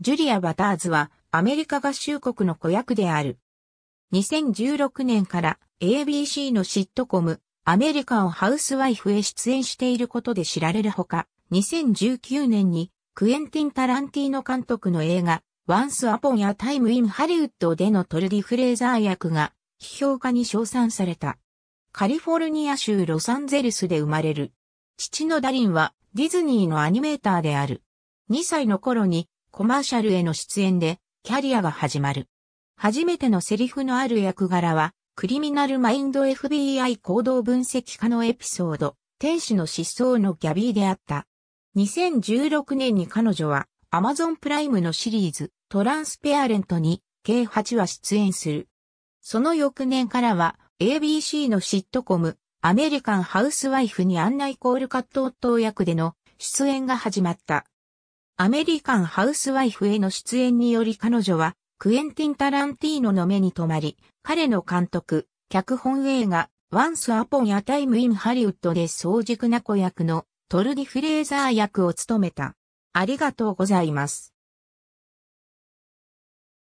ジュリア・バターズはアメリカ合衆国の子役である。2016年から ABC のシットコム、アメリカをハウスワイフへ出演していることで知られるほか、2019年にクエンティン・タランティーノ監督の映画、Once Upon a Time in h ド l l w o o d でのトルディ・フレーザー役が、批評家に称賛された。カリフォルニア州ロサンゼルスで生まれる。父のダリンはディズニーのアニメーターである。2歳の頃にコマーシャルへの出演で、キャリアが始まる。初めてのセリフのある役柄は、クリミナルマインド FBI 行動分析家のエピソード、天使の失踪のギャビーであった。2016年に彼女は、アマゾンプライムのシリーズ、トランスペアレントに、計8話出演する。その翌年からは、ABC のシットコム、アメリカンハウスワイフに案内コールカット夫役での出演が始まった。アメリカンハウスワイフへの出演により彼女は、クエンティン・タランティーノの目に留まり、彼の監督、脚本映画、Once Upon a Time in h ド l l o o d で早熟な子役のトルディ・フレーザー役を務めた。ありがとうございます。